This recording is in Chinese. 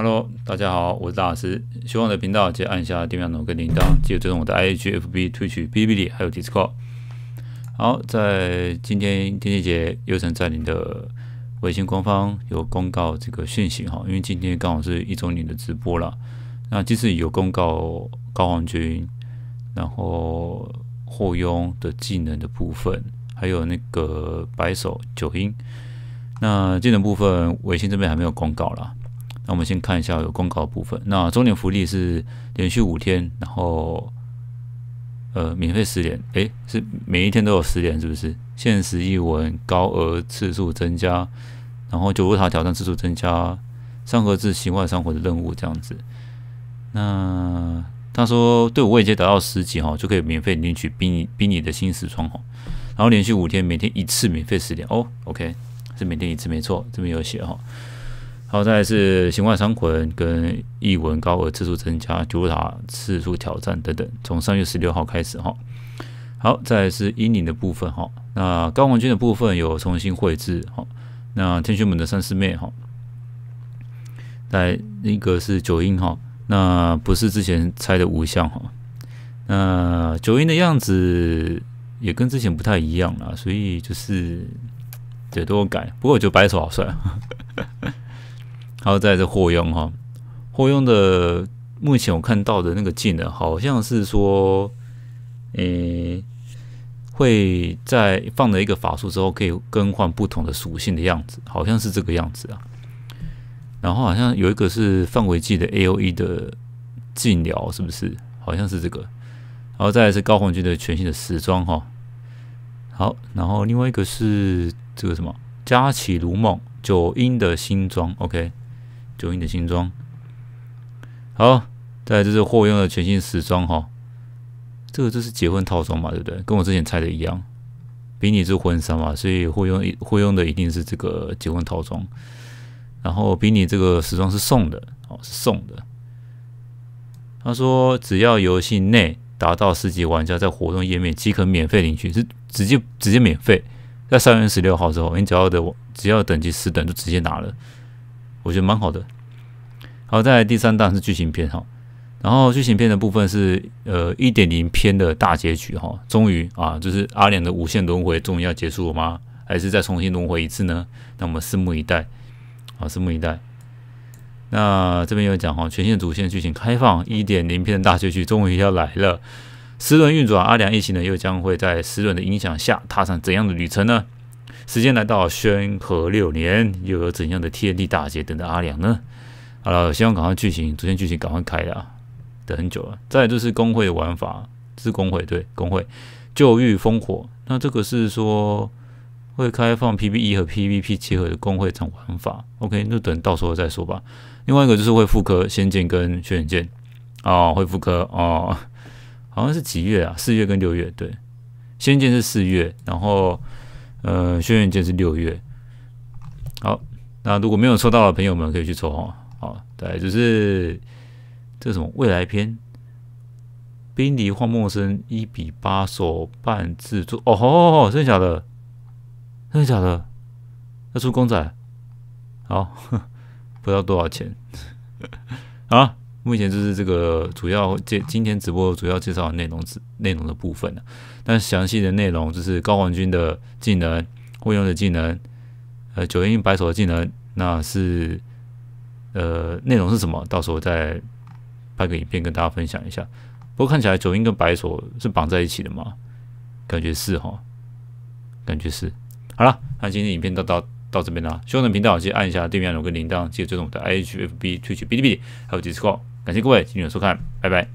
Hello，大家好，我是大师。希望我的频道记得按下订阅钮跟铃铛，记得追踪我的 I H F B、t w i t t e 还有 Discord。好，在今天天气节又曾在您的微信官方有公告这个讯息哈，因为今天刚好是一周年的直播了。那即使有公告高皇军，然后霍庸的技能的部分，还有那个白手九阴，那技能部分微信这边还没有公告了。那我们先看一下有公告的部分。那周年福利是连续五天，然后呃免费十连，诶，是每一天都有十连，是不是？限时一文，高额次数增加，然后九如塔挑战次数增加，上盒志习惯生活的任务这样子。那他说，队我已经达到十级哈，就可以免费领取冰冰你的新时窗哈。然后连续五天，每天一次免费十连哦。OK，是每天一次，没错，这边有写哈。好，再来是形怪伤魂跟译文高额次数增加，九塔次数挑战等等。从三月十六号开始哈。好，再来是阴影的部分哈。那高黄君的部分有重新绘制哈。那天玄门的三师妹哈，来一个是九阴哈。那不是之前猜的五项哈。那九阴的样子也跟之前不太一样啦，所以就是得多改。不过我觉得白手好帅。然后再是霍庸哈，霍庸的目前我看到的那个技能好像是说，诶会在放了一个法术之后可以更换不同的属性的样子，好像是这个样子啊。然后好像有一个是范围技的 A O E 的禁疗，是不是？好像是这个。然后再来是高红军的全新的时装哈，好，然后另外一个是这个什么佳琪如梦九阴的新装，OK。九影的新装，好，再来就是霍用的全新时装哈，这个就是结婚套装嘛，对不对？跟我之前猜的一样，比你这婚纱嘛，所以霍用霍用的一定是这个结婚套装，然后比你这个时装是送的哦，是送的。他说，只要游戏内达到四级玩家，在活动页面即可免费领取，是直接直接免费。在三月十六号之后，你只要的只要等级十等就直接拿了。我觉得蛮好的，好在第三档是剧情片哈，然后剧情片的部分是呃一点零篇的大结局哈，终于啊，就是阿良的无限轮回终于要结束了吗？还是再重新轮回一次呢？那我们拭目以待啊，拭目以待。那这边有讲哈，全线主线剧情开放，一点零篇的大结局终于要来了。时轮运转，阿良一行呢又将会在时轮的影响下踏上怎样的旅程呢？时间来到宣和六年，又有怎样的天地大劫等着阿良呢？好了，希望赶快剧情，主线剧情赶快开了啊，等很久了。再就是工会的玩法，是工会对工会，旧域烽火。那这个是说会开放 PVE 和 PVP 结合的工会场玩法。OK，那等到时候再说吧。另外一个就是会复刻仙剑跟轩辕剑啊，会复刻啊，好像是几月啊？四月跟六月对，仙剑是四月，然后。呃，轩辕剑是六月。好，那如果没有抽到的朋友们可以去抽哦。好，对，就是这什么未来篇，冰离荒漠生一比八手办制作。哦吼吼吼，真的假的？真的假的？要出公仔？好，不知道多少钱啊？目前就是这个主要介今天直播主要介绍的内容，内容的部分了。但详细的内容就是高皇军的技能，会用的技能，呃，九阴白手的技能，那是呃内容是什么？到时候再拍个影片跟大家分享一下。不过看起来九阴跟白手是绑在一起的嘛，感觉是哈，感觉是。好了，那今天影片到到。到这边啦，希望的频道记得按一下对面按钮跟铃铛，记得追踪我的 IHF B 推举 B T B 还有 Discord，感谢各位今天的收看，拜拜。